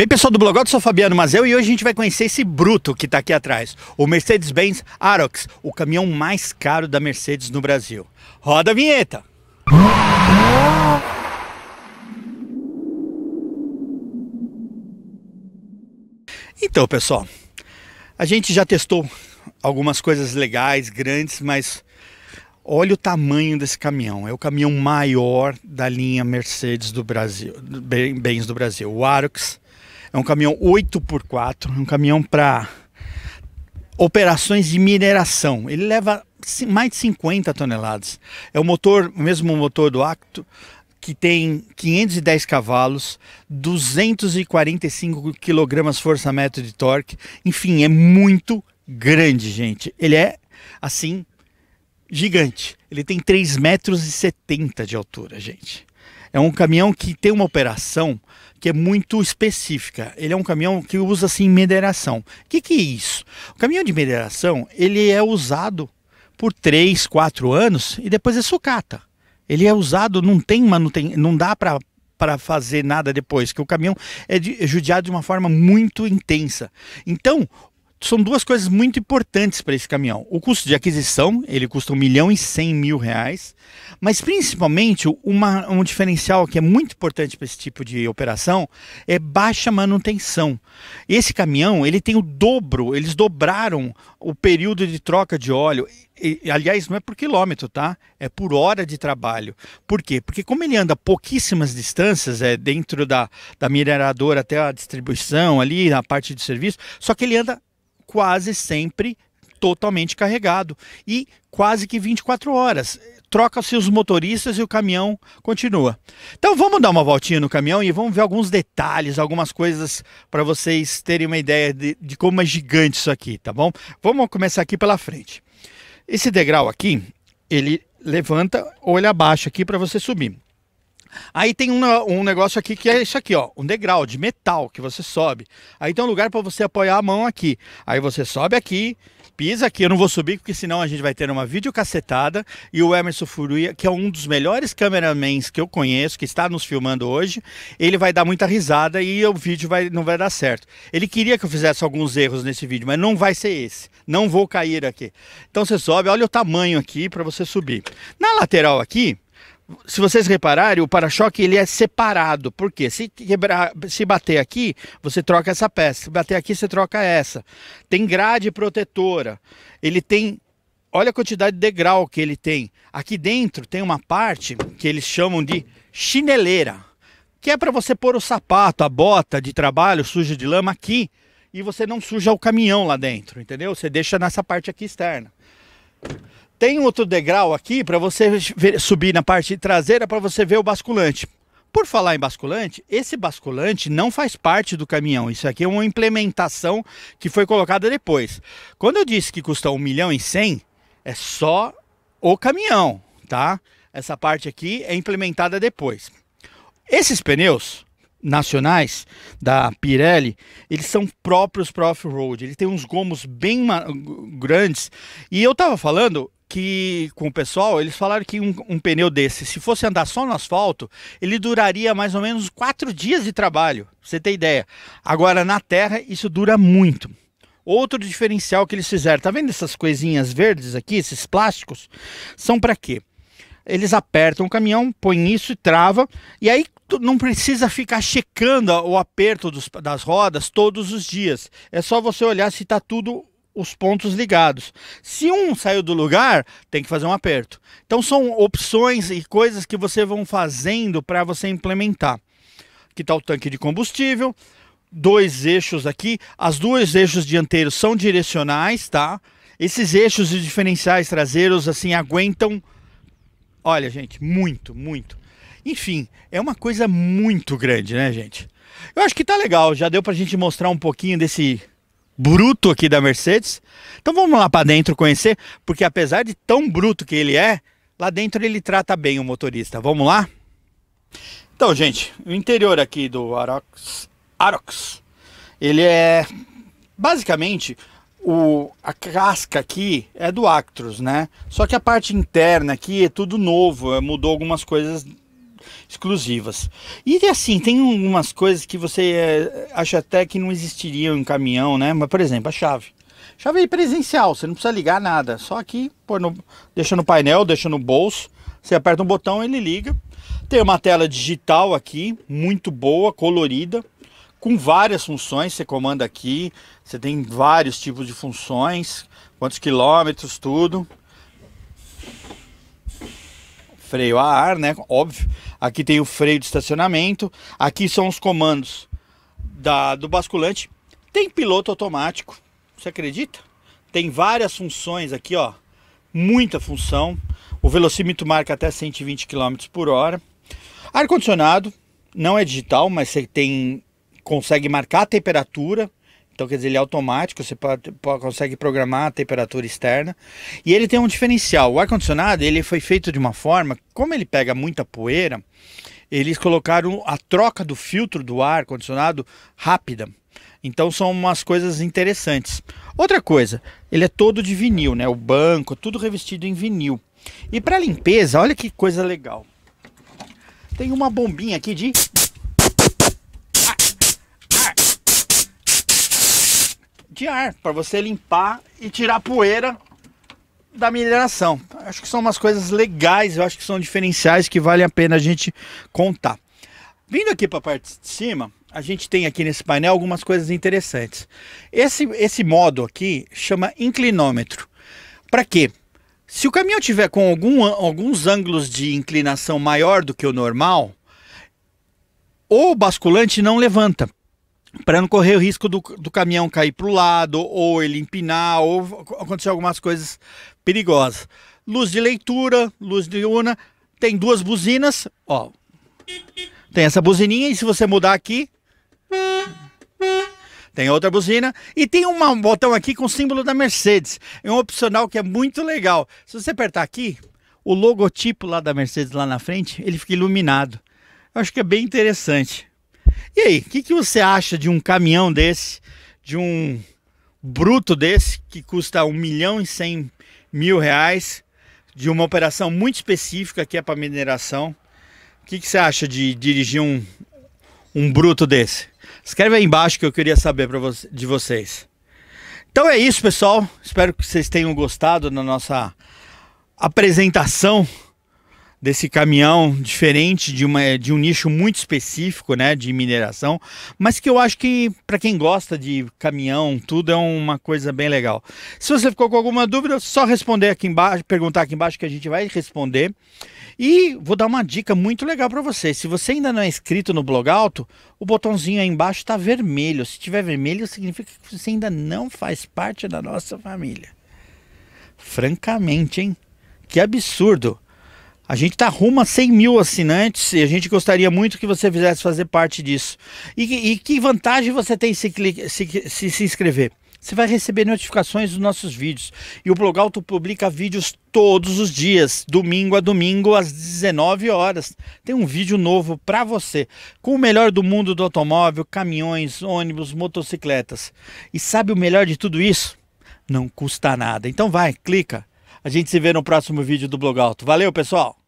Bem, pessoal do eu sou Fabiano Mazel e hoje a gente vai conhecer esse bruto que está aqui atrás, o Mercedes-Benz Arox, o caminhão mais caro da Mercedes no Brasil. Roda a vinheta! Então, pessoal, a gente já testou algumas coisas legais, grandes, mas olha o tamanho desse caminhão. É o caminhão maior da linha Mercedes do Brasil, bens do Brasil. O Arox é um caminhão 8x4, é um caminhão para operações de mineração. Ele leva mais de 50 toneladas. É o motor, o mesmo motor do Acto, que tem 510 cavalos, 245 kg força-metro de torque. Enfim, é muito grande, gente. Ele é assim gigante. Ele tem 3,70 metros de altura, gente. É um caminhão que tem uma operação que é muito específica. Ele é um caminhão que usa assim mineração. O que, que é isso? O caminhão de mineração ele é usado por três, quatro anos e depois é sucata. Ele é usado, não tem manutenção, não dá para para fazer nada depois, que o caminhão é, de, é judiado de uma forma muito intensa. Então, são duas coisas muito importantes para esse caminhão. O custo de aquisição, ele custa 1 milhão e 100 mil reais, mas principalmente uma, um diferencial que é muito importante para esse tipo de operação é baixa manutenção. Esse caminhão, ele tem o dobro, eles dobraram o período de troca de óleo. E, aliás, não é por quilômetro, tá? É por hora de trabalho. Por quê? Porque como ele anda pouquíssimas distâncias, é dentro da, da mineradora até a distribuição ali, na parte de serviço, só que ele anda quase sempre totalmente carregado e quase que 24 horas. Troca-se os motoristas e o caminhão continua. Então vamos dar uma voltinha no caminhão e vamos ver alguns detalhes, algumas coisas para vocês terem uma ideia de, de como é gigante isso aqui, tá bom? Vamos começar aqui pela frente. Esse degrau aqui, ele levanta ou ele abaixa aqui para você subir. Aí tem um, um negócio aqui que é isso aqui, ó, um degrau de metal que você sobe. Aí tem um lugar para você apoiar a mão aqui. Aí você sobe aqui, pisa aqui, eu não vou subir porque senão a gente vai ter uma videocacetada e o Emerson Furuia, que é um dos melhores cameramans que eu conheço, que está nos filmando hoje, ele vai dar muita risada e o vídeo vai, não vai dar certo. Ele queria que eu fizesse alguns erros nesse vídeo, mas não vai ser esse. Não vou cair aqui. Então você sobe, olha o tamanho aqui para você subir. Na lateral aqui, se vocês repararem, o para-choque ele é separado. Por quê? Se, quebrar, se bater aqui, você troca essa peça. Se bater aqui, você troca essa. Tem grade protetora. Ele tem... Olha a quantidade de degrau que ele tem. Aqui dentro tem uma parte que eles chamam de chineleira. Que é para você pôr o sapato, a bota de trabalho suja de lama aqui. E você não suja o caminhão lá dentro, entendeu? Você deixa nessa parte aqui externa. Tem outro degrau aqui para você ver, subir na parte traseira para você ver o basculante. Por falar em basculante, esse basculante não faz parte do caminhão. Isso aqui é uma implementação que foi colocada depois. Quando eu disse que custa 1 milhão e 100, é só o caminhão, tá? Essa parte aqui é implementada depois. Esses pneus nacionais da Pirelli, eles são próprios para off-road. Ele tem uns gomos bem grandes. E eu tava falando que com o pessoal, eles falaram que um, um, pneu desse, se fosse andar só no asfalto, ele duraria mais ou menos quatro dias de trabalho, pra você tem ideia. Agora, na terra, isso dura muito. Outro diferencial que eles fizeram, tá vendo essas coisinhas verdes aqui, esses plásticos? São para quê? eles apertam o caminhão, põem isso e trava, e aí não precisa ficar checando o aperto dos, das rodas todos os dias. É só você olhar se está tudo os pontos ligados. Se um saiu do lugar, tem que fazer um aperto. Então são opções e coisas que você vão fazendo para você implementar. Aqui está o tanque de combustível, dois eixos aqui, as duas eixos dianteiros são direcionais, tá? Esses eixos e diferenciais traseiros assim aguentam Olha, gente, muito, muito. Enfim, é uma coisa muito grande, né, gente? Eu acho que tá legal, já deu pra gente mostrar um pouquinho desse bruto aqui da Mercedes. Então vamos lá para dentro conhecer, porque apesar de tão bruto que ele é, lá dentro ele trata bem o motorista. Vamos lá? Então, gente, o interior aqui do Arox, Arox ele é basicamente o, a casca aqui é do Actros, né? Só que a parte interna aqui é tudo novo, é, mudou algumas coisas exclusivas. E assim, tem algumas coisas que você é, acha até que não existiriam em caminhão, né? Mas, por exemplo, a chave. Chave presencial, você não precisa ligar nada. Só aqui, pô, no, deixa no painel, deixa no bolso. Você aperta um botão, ele liga. Tem uma tela digital aqui, muito boa, colorida com várias funções, você comanda aqui, você tem vários tipos de funções, quantos quilômetros, tudo. Freio a ar, né? Óbvio. Aqui tem o freio de estacionamento. Aqui são os comandos da, do basculante. Tem piloto automático. Você acredita? Tem várias funções aqui, ó. Muita função. O velocímetro marca até 120 km por hora. Ar-condicionado. Não é digital, mas você tem consegue marcar a temperatura, então, quer dizer, ele é automático, você pode, pode, consegue programar a temperatura externa. E ele tem um diferencial. O ar-condicionado, ele foi feito de uma forma, como ele pega muita poeira, eles colocaram a troca do filtro do ar-condicionado rápida. Então, são umas coisas interessantes. Outra coisa, ele é todo de vinil, né? O banco, tudo revestido em vinil. E para limpeza, olha que coisa legal. Tem uma bombinha aqui de de ar, para você limpar e tirar a poeira da mineração. Acho que são umas coisas legais, eu acho que são diferenciais que vale a pena a gente contar. Vindo aqui para a parte de cima, a gente tem aqui nesse painel algumas coisas interessantes. Esse, esse modo aqui chama inclinômetro. Para quê? Se o caminhão tiver com algum, alguns ângulos de inclinação maior do que o normal, o basculante não levanta, para não correr o risco do, do caminhão cair para o lado, ou ele empinar, ou acontecer algumas coisas perigosas. Luz de leitura, luz de diurna, tem duas buzinas, ó. Tem essa buzininha e se você mudar aqui, tem outra buzina e tem um botão aqui com o símbolo da Mercedes. É um opcional que é muito legal. Se você apertar aqui, o logotipo lá da Mercedes lá na frente, ele fica iluminado. Eu acho que é bem interessante. E aí, o que, que você acha de um caminhão desse, de um bruto desse, que custa 1 milhão e 100 mil reais, de uma operação muito específica que é para mineração? O que, que você acha de dirigir um, um bruto desse? Escreve aí embaixo que eu queria saber vo de vocês. Então é isso, pessoal. Espero que vocês tenham gostado da nossa apresentação desse caminhão diferente de, uma, de um nicho muito específico, né, de mineração, mas que eu acho que para quem gosta de caminhão, tudo é uma coisa bem legal. Se você ficou com alguma dúvida, é só responder aqui embaixo, perguntar aqui embaixo que a gente vai responder. E vou dar uma dica muito legal para você. Se você ainda não é inscrito no blog Alto, o botãozinho aí embaixo está vermelho. Se tiver vermelho, significa que você ainda não faz parte da nossa família. Francamente, hein? Que absurdo! A gente está rumo a 100 mil assinantes e a gente gostaria muito que você fizesse fazer parte disso. E, e que vantagem você tem se, se, se, se inscrever? Você vai receber notificações dos nossos vídeos. E o Blogalto publica vídeos todos os dias, domingo a domingo, às 19 horas. Tem um vídeo novo para você, com o melhor do mundo do automóvel, caminhões, ônibus, motocicletas. E sabe o melhor de tudo isso? Não custa nada. Então vai, clica. A gente se vê no próximo vídeo do Alto. Valeu, pessoal!